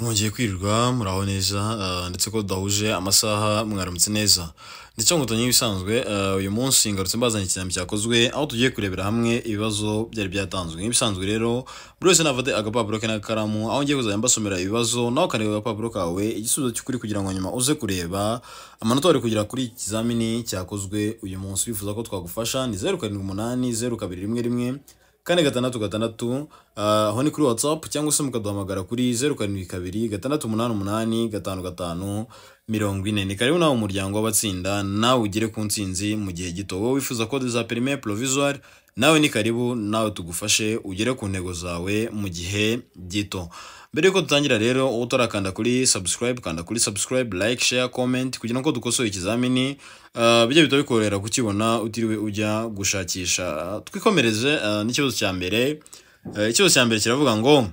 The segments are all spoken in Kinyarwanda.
mwongeye kwirirwa muraho neza eh, ndetse ko tudahuje amasaha mwaramutse neza ndetse ngo tunyine ibisanzwe eh, uyu munsi ngarutse mbazanye ikintu cyakozwe aho tugiye kurebera hamwe ibibazo byari byatanzwe nk'ibisanzwe rero buri wese nafate agapapuro ke n'akaramu aho ngiye kuzajya mbasomera ibibazo nawe ukareba agapapuro kawe igisubizo cy'ukuri kugira ngo nyuma uze kureba amanota wari kugira kuri ikizamini cyakozwe uyu munsi wifuza ko twagufasha ni zeru karindwi umunani zeru kabiri rimwe rimwe kane gatandatu gatandatu aho uh, ni kuri watsapu cyangwa se mukaduhamagara kuri zeru karindwi kabiri gatandatu umunani umunani gatanu gatanu mirongo ine ni karibu nawe umuryango w'abatsinda nawe ugere ku ntsinzi mu gihe gito wowe wifuza kode za perime porovizuwari nawe ni karibu nawe tugufashe ugere ku ntego zawe mu gihe gito mbere yuko dutangira rero uwo utarakanda kuri subscribe kanda kuri subscribe like share comment kugira ngo dukosoye ikizamini uh, bijya bita bikorohera kukibona utiriwe ujya gushakisha uh, twikomereze uh, n'ikibazo cya mbere uh, ikibazo cya mbere kiravuga ngo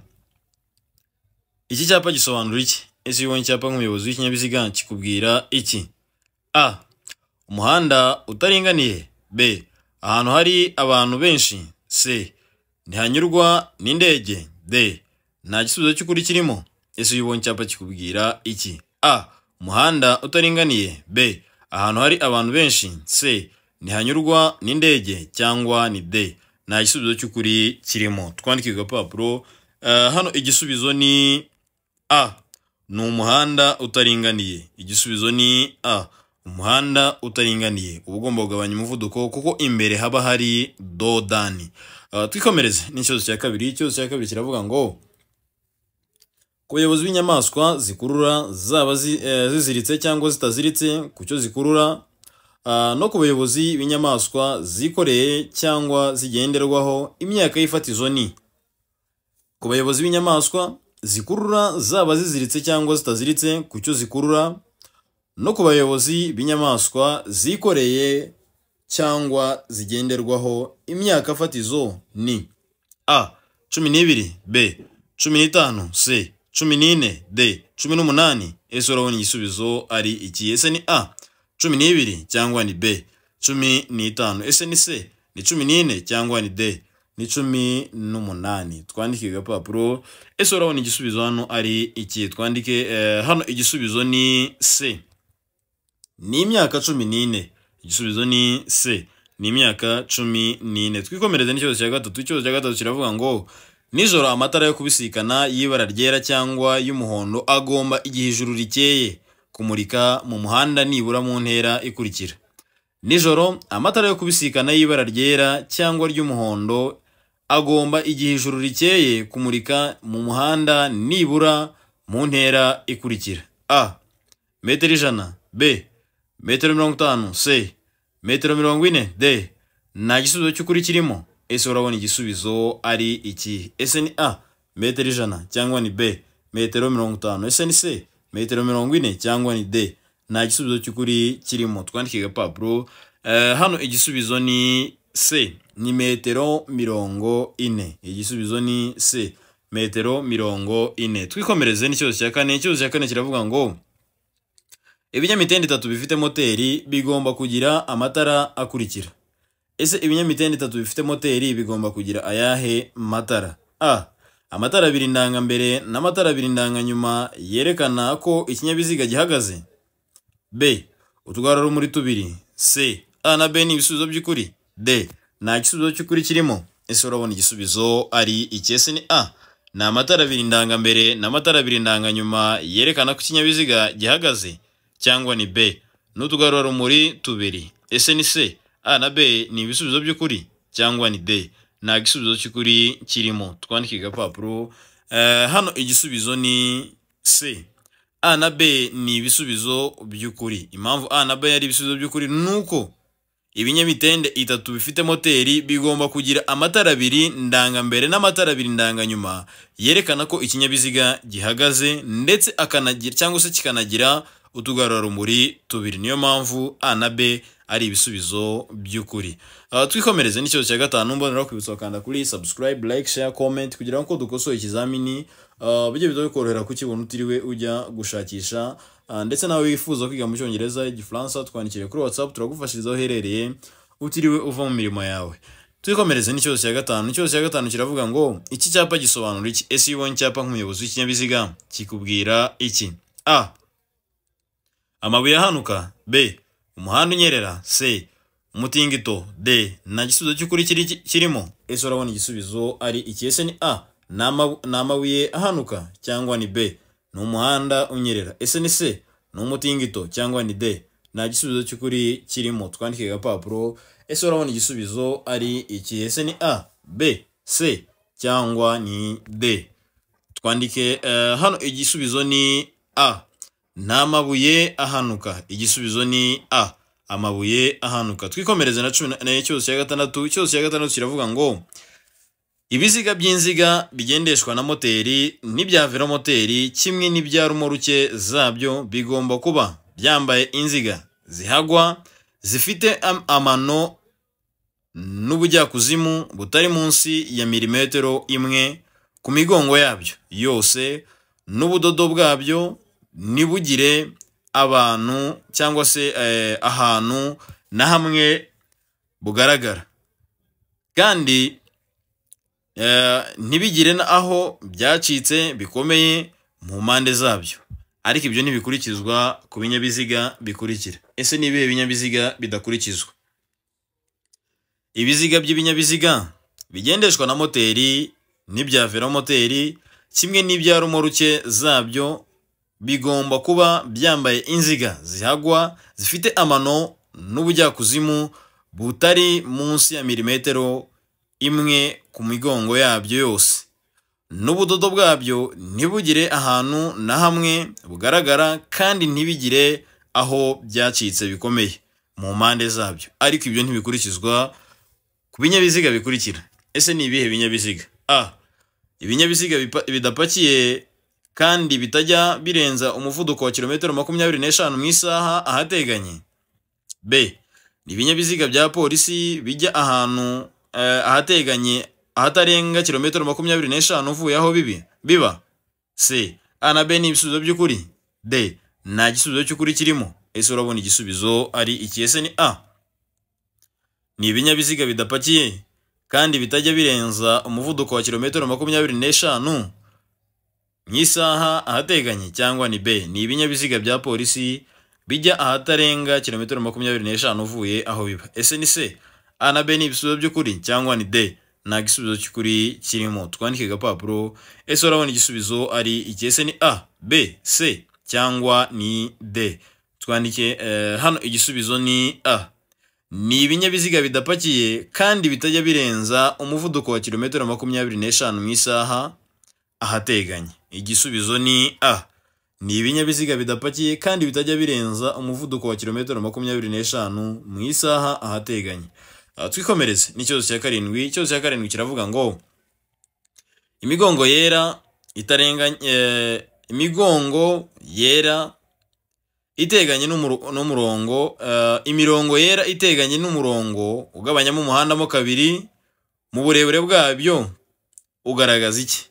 iki cyapa gisobanura iki ese iyo ubonye icyapa nk'umuyobozi w'ikinyabiziga kikubwira iki a umuhanda utaringaniye b ahantu hari abantu benshi c ntihanyurwa n'indege d nta gisubizo cy'ukuri kirimo ese iyo ubonye icyapa kikubwira iki a umuhanda utaringaniye b ahantu hari abantu benshi c ntihanyurwa n'indege cyangwa ni d nta gisubizo cy'ukuri kirimo twandike agapapuro eh, hano igisubizo ni a ni umuhanda utaringaniye igisubizo ni a umuhanda utaringaniye uba ugomba kugabanya umuvuduko kuko imbere haba hari dodani eh, twikomereze n'ikibazo cya kabiri cyose cya kabiri kiravuga ngo ku bayobozi b'inyamaswa eh, ah, zikurura zaba ziziritse cyangwa zitaziritse ku cyo zikurura no ku bayobozi b'inyamaswa zikoreye cyangwa zigenderwaho imyaka y'ifatizo ni ku bayobozi b'inyamaswa zikurura zaba ziziritse cyangwa zitaziritse ku cyo zikurura no ku bayobozi b'inyamaswa zikoreye cyangwa zigenderwaho imyaka fatizo ni a cumi n'ibiri b cumi n'itanu c cumi n'ine d cumi n'umunani ese urabona igisubizo ari iki ese ni a cumi n'ibiri cyangwa ni b cumi n'itanu ese ni c ni cumi n'ine cyangwa ni d ni cumi n'umunani twandike agapapuro ese urabona igisubizo hano ari iki twandike eh, hano igisubizo ni c ni imyaka cumi n'ine igisubizo ni c ni imyaka cumi n'ine twikomereze n'ikibazo cya gatatu ikibazo cya gatatu kiravuga ngo nijoro amatara yo kubisikana y'ibara ryera cyangwa y'umuhondo agomba igihe ijuru rikeye kumurika mu muhanda nibura mu ntera ikurikira nijoro amatara yo kubisikana y'ibara ryera cyangwa ry'umuhondo agomba igihe ijuru rikeye kumurika mu muhanda nibura mu ntera ikurikira a metero ijana b metero mirongo itanu c metero mirongo ine d nta gisubizo cy'ukuri kirimo ese urabona igisubizo ari iki ese ni a metero ijana cyangwa ni b metero mirongo itanu ese ni c metero mirongo ine cyangwa ni d nta gisubizo cy'ukuri kirimo twandike agapapuro eh, hano igisubizo ni c ni metero mirongo ine igisubizo ni c metero mirongo ine twikomereze n'ikibazo cya kane ikibazo cya kane kiravuga ngo ibinyamitende itatu bifite moteri bigomba kugira amatara akurikira ese ibinyamitende itatu bifite moteri bigomba kugira ayahe matara a amatara abiri ndangambere n'amatara abiri ndanganyuma yerekana ko ikinyabiziga gihagaze b utugarurumuri tubiri c a na b ni ibisubizo by'ukuri d nta gisubizo cy'ukuri kirimo ese urabona igisubizo ari icyese ni a ni amatara abiri ndangambere n'amatara abiri ndanganyuma yerekana ko ikinyabiziga gihagaze cyangwa ni b n'utugarurarumuri tubiri ese ni c a na b ni ibisubizo by'ukuri cyangwa ni d na gisubizo cy'ukuri kirimo twandike agapapuro eh, hano igisubizo ni c a na b ni ibisubizo by'ukuri impamvu a na b yari ibisubizo by'ukuri ni uko ibinyamitende itatu bifite moteri bigomba kugira amatara abiri ndangambere n'amatara abiri nyuma yerekana ko ikinyabiziga gihagaze ndetse akanagira cyangwa se kikanagira utugarurarumuri tubiri niyo mpamvu a na b ari ibisubizo by'ukuri ah, twikomereze n’icyo cya gatanu mbonera kwibutsa bakanda kuri subscribe like share comment kugira ngo dukosoye ikizamini ah, bijye bikorohera kukibona utiriwe ujya gushakisha ah, ndetse nawe wifuza kwiga mu cyongereza igifaransa twandikire kuri whatsapp turagufashiriza aho uherereye utiriwe uva mu mirimo yawe twikomereze n'ikibazo cya gatanu ikibazo cya gatanu kiravuga ngo iki cyapa gisobanura iki ese iyo ubonye icyapa nk'umuyobozi w'ikinyabiziga kikubwira iki a amabuye ahanuka b umuhanda unyerera c umutingito d nta gisubizo cy'ukuri kirimo ese urabona igisubizo ari iki ese ni a ni amabuye ahanuka cyangwa ni b ni umuhanda unyerera ese ni c ni umutingito cyangwa ni d nta gisubizo cy'ukuri kirimo twandike agapapuro ese urabona igisubizo ari iki ese ni a b c cyangwa ni d twandike eh, hano igisubizo ni a nta mabuye ahanuka igisubizo ni a amabuye ahanuka twikomereze na cumi n'ane cyose ya gatandatu cyose ya gatandatu kiravuga ngo ibiziga by'inziga bigendeshwa na moteri n'ibya velomoteri kimwe n'ibya rumoruke zabyo bigomba kuba byambaye inziga zihagwa zifite amano n'ubujyakuzimu butari munsi ya milimetero imwe ku migongo yabyo yose n'ubudodo bwabyo ntibugire abantu cyangwa se eh, ahantu na hamwe bugaragara kandi eh, ntibigire aho byacitse bikomeye mu mpande zabyo ariko ibyo ntibikurikizwa ku binyabiziga bikurikira ese ni ibihe binyabiziga bidakurikizwa ibiziga by'ibinyabiziga bigendeshwa na moteri n'ibya velomoteri kimwe n'ibya rumoruke zabyo bigomba kuba byambaye inziga zihagwa zifite amano n'ubujyakuzimu butari munsi ya milimetero imwe ku migongo yabyo yose n'ubudodo bwabyo ntibugire ahantu na hamwe bugaragara kandi ntibigire aho byacitse bikomeye mu mpande zabyo ariko ibyo ntibikurikizwa ku binyabiziga bikurikira ese ni ibihe binyabiziga a ibinyabiziga bidapakiye kandi bitajya birenza umuvuduko wa kilometero makumyabiri n'eshanu mu isaha ahateganye b ibinyabiziga bya polisi bijya ahantu eh, ahateganye ahatarenga kilometero makumyabiri n'eshanu uvuye aho bibi biba c a na b ni ibisubizo by'ukuri d nta gisubizo cy'ukuri kirimo ese urabona igisubizo ari iki ese ni a ni ibinyabiziga bidapakiye kandi bitajya birenza umuvuduko wa kilometero makumyabiri n'eshanu isaha ahateganye cyangwa ni be ni ibinyabiziga bya polisi bijya ahatarenga kilometero makumyabiri n'eshanu uvuye aho biba ese ni se a na b ni ibisubizo by'ukuri cyangwa ni de nta gisubizo cy'ukuri kirimo twandike agapapuro ese urabona igisubizo ari iki ese ni a b c cyangwa ni d twandike eh, hano igisubizo ni a ni ibinyabiziga bidapakiye kandi bitajya birenza umuvuduko wa kilometero makumyabiri n'eshanu mu isaha ahateganye igisubizo ni a ni ibinyabiziga bidapakiye kandi bitajya birenza umuvuduko wa kilometero makumyabiri n'eshanu mu isaha ahateganye twikomereze n'ikibazo cya karindwi ikibazo cya karindwi kiravuga ngo imigongo yera itarenganye imigongo yera iteganye n'umurongo e, imirongo yera iteganye n'umurongo ugabanyamo umuhanda mo kabiri mu burebure bwabyo ugaragaza iki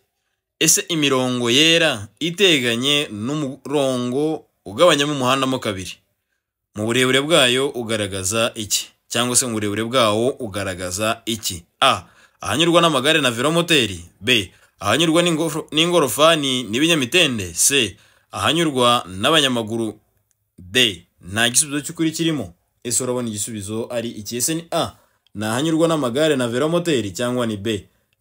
ese imirongo yera iteganye n'umurongo ugabanyamo umuhanda mo kabiri mu burebure bwayo ugaragaza iki cyangwa se mu burebure bwawo ugaragaza iki a ahanyurwa n'amagare na velomoteri b ahanyurwa n'ingorofani n'ibinyamitende c ahanyurwa n'abanyamaguru d nta gisubizo cy'ukuri kirimo ese urabona igisubizo ari iki ese ni a ni ahanyurwa n'amagare na velomoteri cyangwa ni b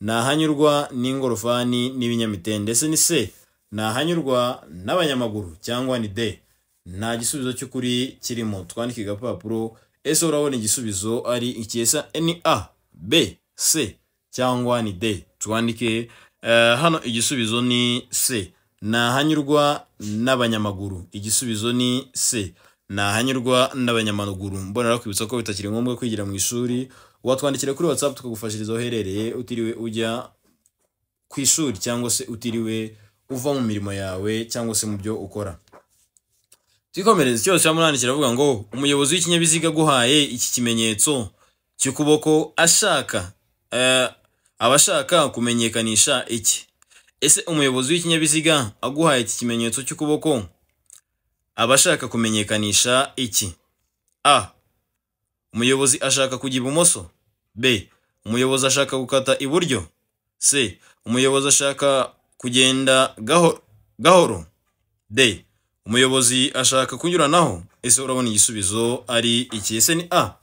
ntahanyurwa n'ingorofani n'ibinyamitende ese ni se ntahanyurwa n'abanyamaguru cyangwa ni de nta gisubizo cy'ukuri kirimo twandike agapapuro ese urabona igisubizo ari iki esa ni a b c cyangwa ni de twandike eh, hano igisubizo ni c ntahanyurwa n'abanyamaguru igisubizo ni c ntahanyurwa n'abanyamaguru mbonera kwibutsa ko bitakiri ngombwa kwigira mu ishuri watwandikira kuri WhatsApp tukagufashiriza aho uherereye utiriwe ujya ku ishuri cyangwa se utiriwe uva mu mirimo yawe cyangwa se mu byo ukora twikomereze cyose cyangwa kiravuga ngo umuyobozi w'ikinyabiziga aguhaye iki kimenyetso cy'ukuboko ashaka eh, abashaka kumenyekanisha iki ese umuyobozi w'ikinyabiziga aguhaye iki kimenyetso cy'ukuboko abashaka kumenyekanisha iki a umuyobozi ashaka kujya ibumoso b umuyobozi ashaka gukata iburyo c umuyobozi ashaka kugenda gahoro gahoro d umuyobozi ashaka kunyuranaho ese urabona igisubizo ari iki ese ni a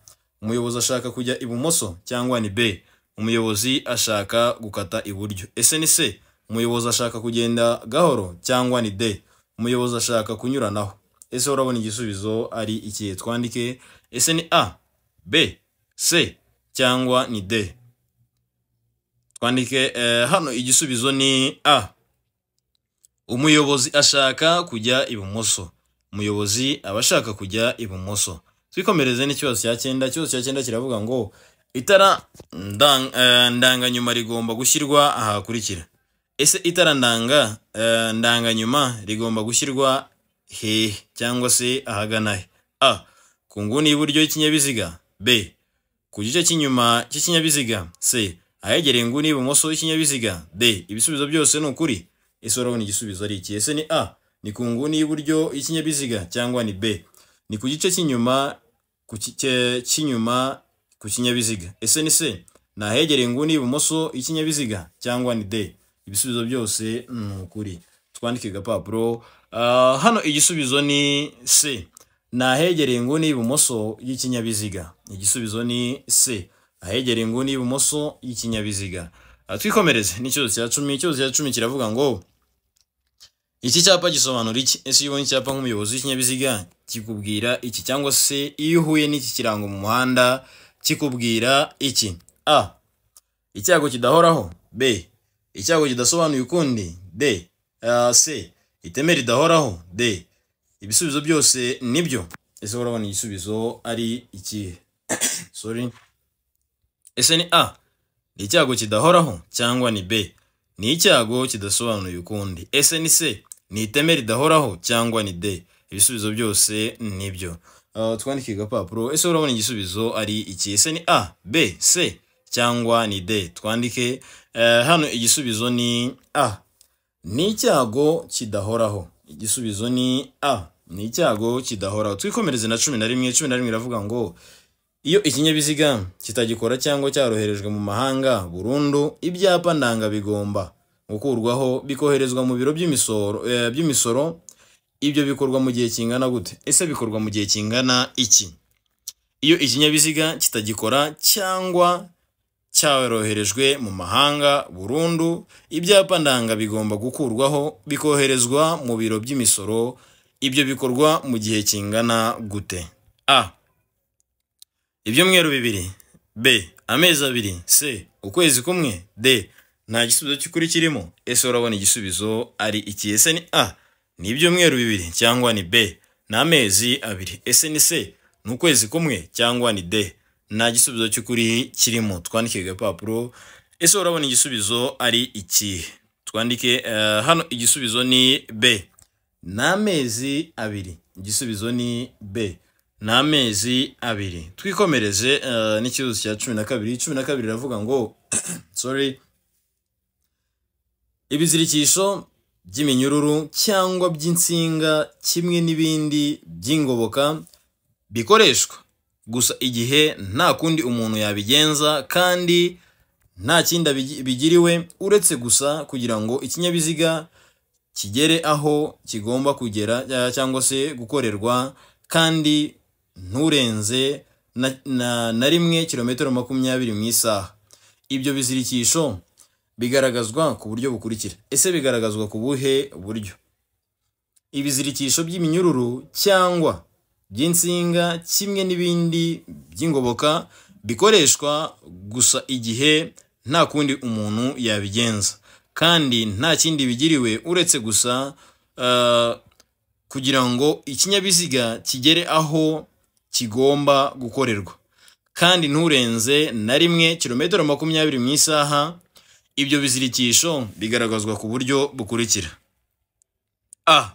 umuyobozi ashaka kujya ibumoso cyangwa ni b umuyobozi ashaka gukata iburyo ese ni c umuyobozi ashaka kugenda gahoro cyangwa ni d umuyobozi ashaka kunyuranaho ese urabona igisubizo ari iki twandike ese ni a b c cyangwa ni de twandike eh, hano igisubizo ni a umuyobozi ashaka kujya ibumoso umuyobozi aba ashaka kujya ibumoso twikomereze n'ikibazo cya cyenda ikibazo cya cyenda kiravuga ngo itara eh, ndanganyuma rigomba gushyirwa ahakurikira ese itara ndanga eh, ndanganyuma rigomba gushyirwa hehe cyangwa se ahagana he a ku nguni y'iburyo y'ikinyabiziga b ku gice cy'inyuma cy'ikinyabiziga c ahegereye inguni y'ibumoso y'ikinyabiziga d ibisubizo byose ni ukuri ese urabona igisubizo ari iki ese ni a ni ku nguni y'iburyo y'ikinyabiziga cyangwa ni b ni ku gice cy'inyuma cy'inyuma ku kinyabiziga ese ni c ni ahegereye inguni y'ibumoso y'ikinyabiziga cyangwa ni d ibisubizo byose ni ukuri twandike agapapuro ah, hano igisubizo ni c ni ahegereye inguni y'ibumoso y'ikinyabiziga igisubizo ni c ahegereye inguni y'ibumoso y'ikinyabiziga twikomereze n'ikibazo cya cumi ikibazo cya cumi kiravuga ngo iki cyapa gisobanura iki ese iyo ubonye icyapa nk'umuyobozi w'ikinyabiziga kikubwira iki cyangwa se iyo uhuye n'iki kirango mu muhanda kikubwira iki a icyago kidahoraho b icyago kidasobanuye ukundi d c iteme ridahoraho d ibisubizo byose nibyo ese urabona igisubizo ari iki sorry ese ni a ni icyago kidahoraho cyangwa ni b ni icyago kidasobanuye ukundi ese ni c ni iteme ridahoraho cyangwa ni d ibisubizo byose nibyo ah, twandike agapapuro ese urabona igisubizo ari iki ese ni a b c cyangwa ni d twandike eh, hano igisubizo ni a ni icyago kidahoraho igisubizo ni a ni icyago kidahoraho twikomereze na cumi na rimwe cumi na rimwe iravuga ngo iyo ikinyabiziga kitagikora cyangwa cyaroherejwe mu mahanga burundu ibyapa ndanga bigomba gukurwaho bikoherezwa mu biro eh, by'imisoro ibyo bikorwa mu gihe kingana gute ese bikorwa mu gihe kingana iki iyo ikinyabiziga kitagikora cyangwa cyaroherejwe mu mahanga burundu ibyapa ndanga bigomba gukurwaho bikoherezwa mu biro by'imisoro ibyo bikorwa mu gihe kingana gute a ibyumweru bibiri b amezi abiri c ukwezi kumwe d nta gisubizo cy'ukuri kirimo ese urabona igisubizo ari iki ese ni a ni ibyumweru bibiri cyangwa ni b ni amezi abiri ese ni c ni ukwezi kumwe cyangwa ni d nta gisubizo cy'ukuri kirimo twandike agapapuro ese urabona igisubizo ari iki twandike eh, hano igisubizo ni b ni amezi abiri igisubizo ni b ni amezi abiri twikomereze eh, n'ikibazo cya cumi na kabiri cumi na kabiri iravuga ngo sorry ibizirikisho by'iminyururu cyangwa by'insinga kimwe n'ibindi by'ingoboka bikoreshwa gusa igihe nta kundi umuntu yabigenza kandi nta kindi bigiriwe uretse gusa kugira ngo ikinyabiziga kigere aho kigomba kugera cyangwa se gukorerwa kandi nturenze na rimwe kilometero makumyabiri mu isaha ibyo bizirikisho bigaragazwa ku buryo bukurikira ese bigaragazwa ku buhe buryo ibizirikisho by'iminyururu cyangwa by'insinga kimwe n'ibindi by'ingoboka bikoreshwa gusa igihe nta kundi umuntu yabigenza kandi nta kindi bigiriwe uretse gusa eh, kugira ngo ikinyabiziga kigere aho kigomba gukorerwa kandi nturenze na rimwe kilometero makumyabiri mu isaha ibyo bizirikisho bigaragazwa ku buryo bukurikira a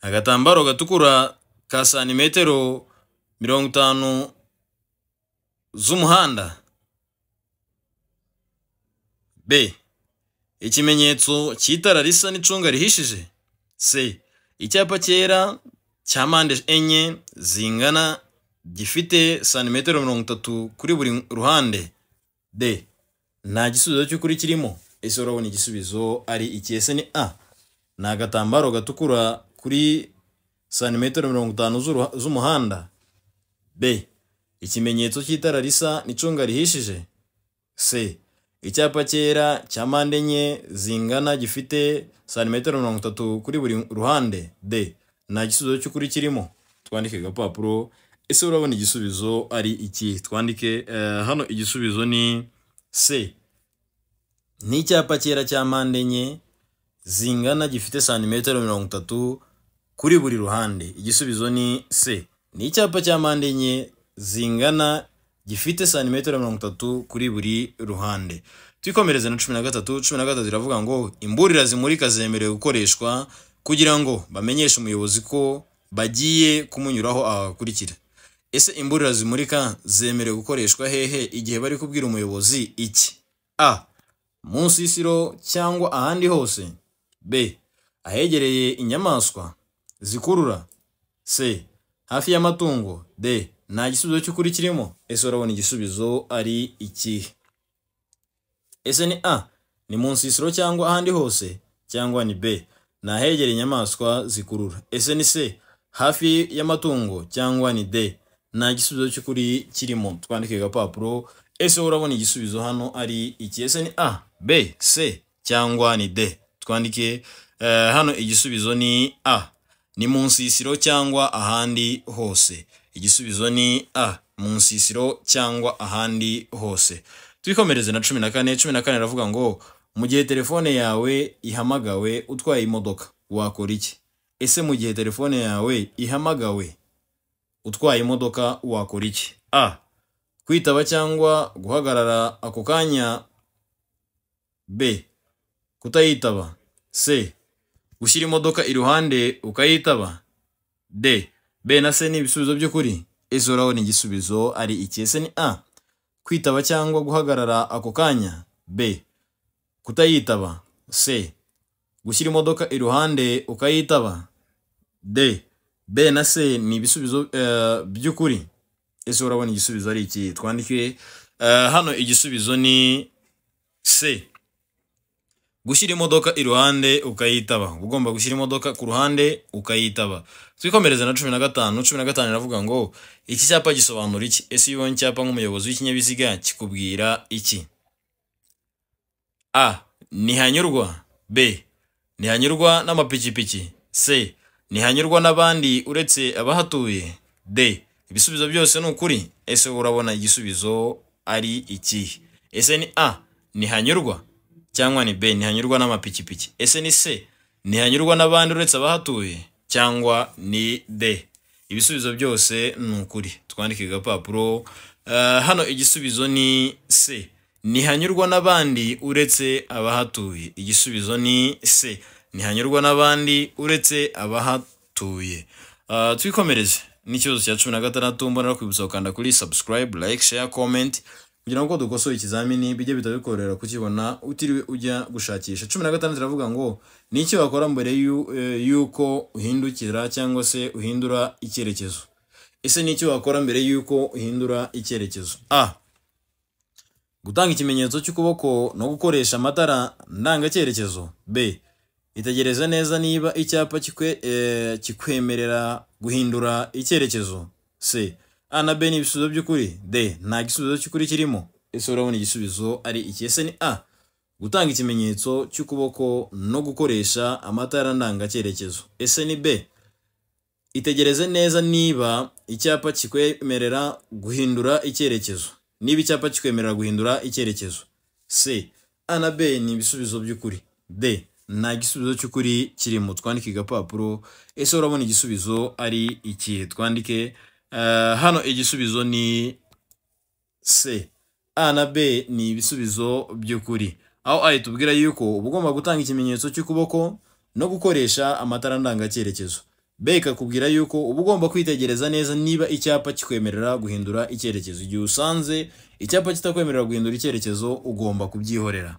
agatambaro gatukura ka santimetero mirongo itanu z'umuhanda b ikimenyetso cy'itara risa n'icunga rihishije c icyapa cyera cya mpande enye zingana gifite santimetero mirongo itatu kuri buri ruhande d nta gisubizo cy'ukuri kirimo ese urabona igisubizo ari ikiese ni a ni agatambaro gatukura kuri santimetero mirongo itanu z'umuhanda b ikimenyetso cy'itara risa n'icunga rihishije c icyapa cyera cya mpande enye zingana gifite santimetero mirongo itatu kuri buri ruhande de nta gisubizo cy'ukuri kirimo twandike agapapuro ese urabona igisubizo ari iki twandike eh, hano igisubizo ni c ni icyapa cyera cya mpande enye zingana gifite santimetero mirongo itatu kuri buri ruhande igisubizo ni se ni icyapa cya mpande enye zingana gifite santimetero mirongo itatu kuri buri ruhande twikomereze na cumi na gatatu cumi na gatatu iravuga ngo imburira zimurika zemerewe gukoreshwa kugira ngo bamenyeshe umuyobozi ko bagiye kumunyuraho ahakurikira ese imburira zimurika zemerewe gukoreshwa hehe igihe bari kubwira umuyobozi iki a mu nsisiro cyangwa ahandi hose b ahegereye inyamaswa zikurura c hafi y'amatungo d nta gisubizo cy'ukuri kirimo ese urabona igisubizo ari ikihe ese ni a ni mu nsisiro cyangwa ahandi hose cyangwa ni b ni ahegereye inyamaswa zikurura ese ni c hafi y'amatungo cyangwa ni d nta gisubizo cy'ukuri kirimo twandike agapapuro ese urabona igisubizo hano ari iki ese ni a b c cyangwa ni d twandike eh, hano igisubizo ni a ni mu nsisiro cyangwa ahandi hose igisubizo ni a mu nsisiro cyangwa ahandi hose twikomereze na cumi na kane cumi na kane aravuga ngo mu gihe telefone yawe ihamagawe utwaye imodoka wakora iki ese mu gihe telefone yawe ihamagawe utwaye imodoka wakora iki a kwitaba cyangwa guhagarara ako kanya b kutayitaba c gushyira imodoka iruhande ukayitaba d b na c ni ibisubizo by'ukuri ese urabona igisubizo ari iki ese ni a kwitaba cyangwa guhagarara ako kanya b kutayitaba c gushyira imodoka iruhande ukayitaba d b na c ni ibisubizo eh, by'ukuri ese urabona igisubizo ari iki twandike eh, hano igisubizo ni c gushyira imodoka iruhande ukayitaba ugomba gushyira imodoka ku ruhande ukayitaba twikomereze na cumi na gatanu cumi na gatanu iravuga ngo iki cyapa gisobanura iki ese iyo ubonye icyapa nk'umuyobozi w'ikinyabiziga kikubwira iki a ntihanyurwa b ntihanyurwa n'amapikipiki c ntihanyurwa n'abandi uretse abahatuye d ibisubizo byose ni ukuri ese urabona igisubizo ari iki ese ni a ntihanyurwa cyangwa ni be ntihanyurwa n'amapikipiki ese ni se ntihanyurwa n'abandi uretse abahatuye cyangwa ni de ibisubizo byose ni ukuri twandike agapapuro eh, hano igisubizo ni se ntihanyurwa n'abandi uretse abahatuye igisubizo ni se ntihanyurwa n'abandi uretse abahatuye eh, twikomereze n'ikibazo cya cumi na gatandatu mbona no kwibutsa gukanda kuri subscribe like share comment kugira ngo dukosore ikizamini bijye bitadukorohera kukibona utiriwe ujya gushakisha cumi na gatandatu iravuga ngo ni iki wakora mbere eh, y'uko uhindukira cyangwa se uhindura icyerekezo ese ni iki wakora mbere y'uko uhindura icyerekezo a gutanga ikimenyetso cy'ukuboko no gukoresha amatara ndangacyerekezo b itegereza neza niba icyapa eh, kikwemerera guhindura icyerekezo c a na b ni ibisubizo by'ukuri d nta gisubizo cy'ukuri kirimo ese urabona igisubizo ari iki ese ni a gutanga ikimenyetso cy'ukuboko no gukoresha amatara ndangacyerekezo ese ni b itegereze neza niba icyapa kikwemerera guhindura icyerekezo niba icyapa kikwemerera guhindura icyerekezo c a na b ni ibisubizo by'ukuri d nta gisubizo cy'ukuri kirimo twandike igapapuro ese urabona igisubizo ari iki twandike Eh, hano igisubizo ni c a na b ni ibisubizo by'ukuri aho ari tubwira yuko uba ugomba gutanga ikimenyetso cy'ukuboko no gukoresha amatara ndangacyerekezo b ikakubwira yuko uba ugomba kwitegereza neza niba icyapa kikwemerera guhindura icyerekezo igihe usanze icyapa kitakwemerera guhindura icyerekezo ugomba kubyihorera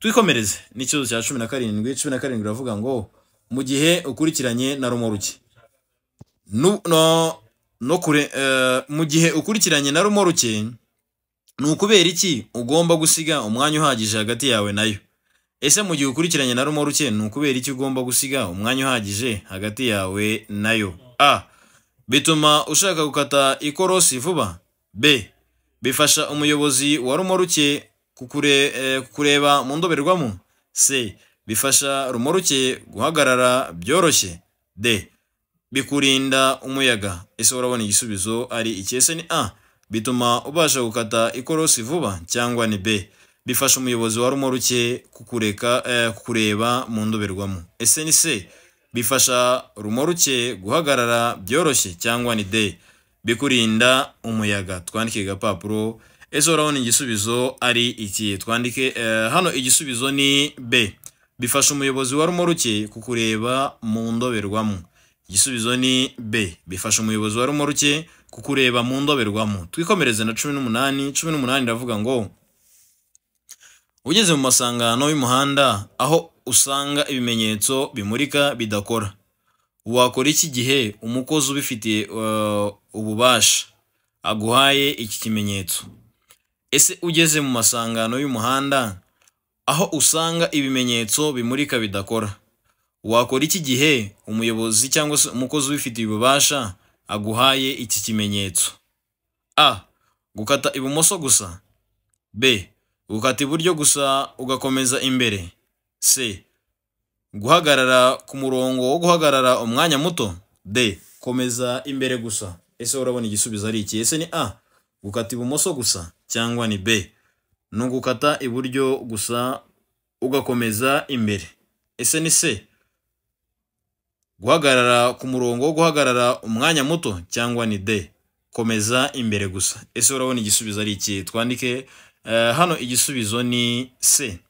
twikomereze n'ikibazo cya cumi na karindwi cumi na karindwi iravuga ngo mu gihe ukurikiranye na romoruki no kure eh, mu gihe ukurikiranye na rumoruke ni ukubera iki ugomba gusiga umwanya uhagije hagati yawe nayo ese mu gihe ukurikiranye na rumoruke ni ukubera iki ugomba gusiga umwanya uhagije hagati yawe nayo a bituma ushaka gukata ikorosi vuba b bifasha umuyobozi wa rumoruke eh, kureba mu ndoberwamo c bifasha rumoruke guhagarara byoroshye d bikurinda umuyaga ese urabona igisubizo ari icyese ni a bituma ubasha gukata ikorosi vuba cyangwa ni b bifasha umuyobozi wa rumoruke kukureka eh, kureba mu ndorerwamo ese ni se bifasha rumoruke guhagarara byoroshye cyangwa ni de bikurinda umuyaga twandike agapapuro ese urabona igisubizo ari iki twandike eh, hano igisubizo ni b bifasha umuyobozi wa rumoruke kukureba mu ndorerwamo igisubizo ni b bifasha umuyobozi wa rumuruke kukureba mu ndoberwamo twikomereze na cumi n'umunani cumi n'umunani iravuga ngo ugeze mu masangano y'umuhanda aho usanga ibimenyetso bimurika bidakora wakora iki gihe umukozi ubifitiye uh, ububasha aguhaye iki kimenyetso ese ugeze mu masangano y'umuhanda aho usanga ibimenyetso bimurika bidakora wakora iki gihe umuyobozi cyangwa se umukozi ubifitiye ububasha aguhaye iki kimenyetso a gukata ibumoso gusa b gukata iburyo gusa ugakomeza imbere c guhagarara ku murongo wo guhagarara umwanya muto d komeza imbere gusa ese urabona igisubizo ari iki ese ni a gukata ibumoso gusa cyangwa ni b ni ugukata iburyo gusa ugakomeza imbere ese ni se guhagarara ku murongo wo guhagarara umwanya muto cyangwa ni de komeza imbere gusa ese urabona igisubizo ari iki twandike eh, hano igisubizo ni se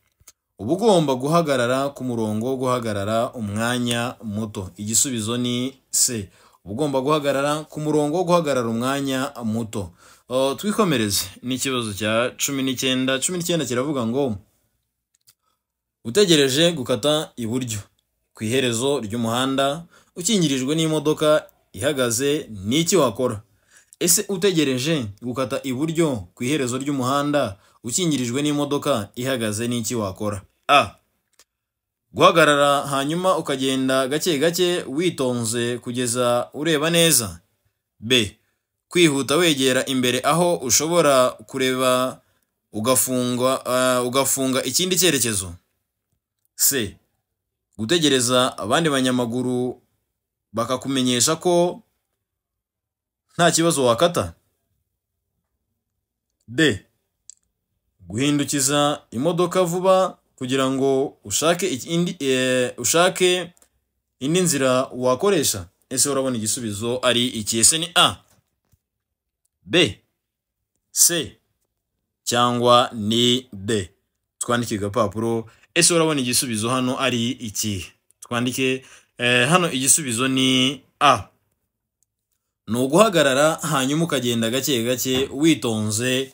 uba ugomba guhagarara ku murongo wo guhagarara umwanya muto igisubizo ni se uba ugomba guhagarara ku murongo wo guhagarara umwanya muto twikomereze n'ikibazo cya cumi n'icyenda cumi n'icyenda kiravuga ngo utegereje gukata iburyo ku iherezo ry'umuhanda ukingirijwe n'imodoka ihagaze n’iki wakora ese utegereje gukata iburyo ku iherezo ry'umuhanda ukingirijwe n'imodoka ihagaze ni wakora a guhagarara hanyuma ukagenda gake gake witonze kugeza ureba neza b kwihuta wegera imbere aho ushobora kureba uh, ugafunga ikindi cyerekezo c gutegereza abandi banyamaguru bakakumenyesha ko nta kibazo wakata d guhindukiza imodoka vuba kugira ngo ushake indi e, ushake indi nzira wakoresha ese urabona igisubizo ari iki ese ni a b c cyangwa ni d twandike agapapuro ese urabona igisubizo hano ari iki? twandike eh, hano igisubizo ni a ni uguhagarara hanyuma ukagenda gake gake witonze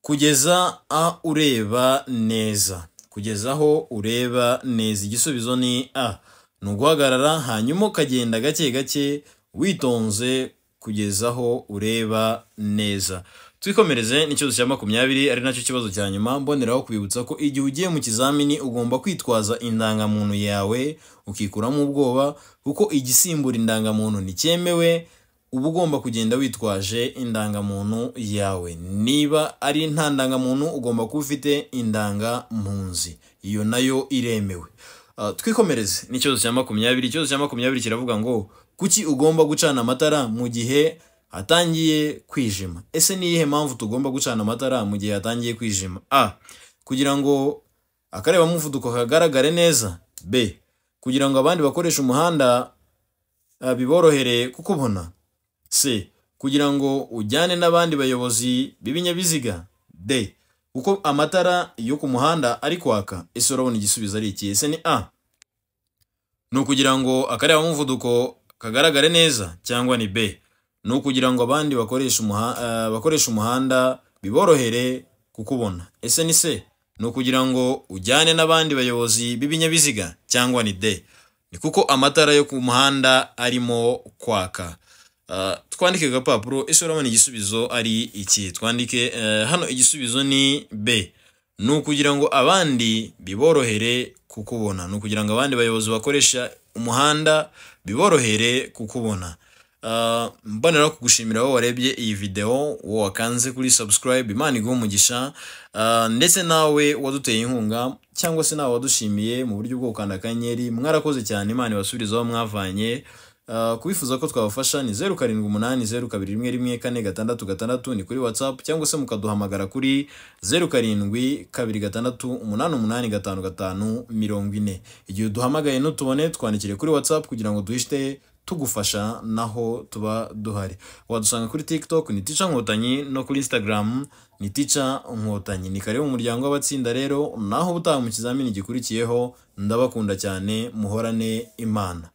kugeza a ureba neza kugeza aho ureba neza igisubizo ni a ni uguhagarara hanyuma ukagenda gake gake witonze kugeza aho ureba neza twikomereze n'ikibazo cya makumyabiri ari nacyo kibazo cya nyuma mboneraho kubibutsa ko igihe ugiye mu kizamini ugomba kwitwaza indangamuntu yawe ukikuramo ubwoba kuko igisimbura indangamuntu nticyemewe uba ugomba kugenda witwaje indangamuntu yawe niba ari nta ndangamuntu ugomba kuba ufite indangampunzi iyo nayo iremewe ah, twikomereze n'ikibazo cya makumyabiri ikibazo cya makumyabiri kiravuga ngo kuki ugomba gucana amatara mu gihe atangiye kwijima ese ni iyihe mpamvu tugomba gucana amatara mu gihe atangiye kwijima a kugira ngo akareba muvuduko kagaragare neza b kugira ngo abandi bakoresha umuhanda biborohere kukubona c kugira ngo ujyane n'abandi bayobozi b'ibinyabiziga d kuko amatara yo ku muhanda ari kwaka ese urabona igisubizo ari iki ese ni a ni ukugira ngo akareba muvuduko kagaragare neza cyangwa ni b ni ukugira ngo abandi bakoresha eh, umuhanda biborohere kukubona ese ni se ni ukugira ngo ujyane n'abandi bayobozi b'ibinyabiziga cyangwa ni de ni kuko amatara yo ku muhanda arimo kwaka eh, twandike agapapuro ese urabona igisubizo ari iki twandike eh, hano igisubizo ni b ni ukugira ngo abandi biborohere kukubona ni ukugira ngo abandi bayobozi bakoresha umuhanda biborohere kukubona Uh, mboneraho kugushimira wowe warebye iyi videwo wowe wakanze kuri subscribe imana iguha umugisha uh, ndetse nawe waduteye inkunga cyangwa se nawe wadushimiye mu buryo bwo gukanda akanyenyeri mwarakoze cyane imana ibasubirizaho mwavanye uh, kubifuza ko twabafasha ni zeru karindwi umunani zeru kabiri rimwe rimwe kane gatandatu gatandatu ni kuri watsapu cyangwa se mukaduhamagara kuri zeru karindwi kabiri gatandatu umunani umunani gatanu gatanu mirongo ine igihe uduhamagaye n’utubone twandikire kuri watsapu kugira ngo duhite. tugufasha naho tuba duhari wadusanga kuri tiktok ni tica nkotanyi no kuri instagram ni tica nkotanyi ni kare umuryango w'abatsinda rero naho ubutaha mu kizamini gikurikiyeho ndabakunda cyane muhorane imana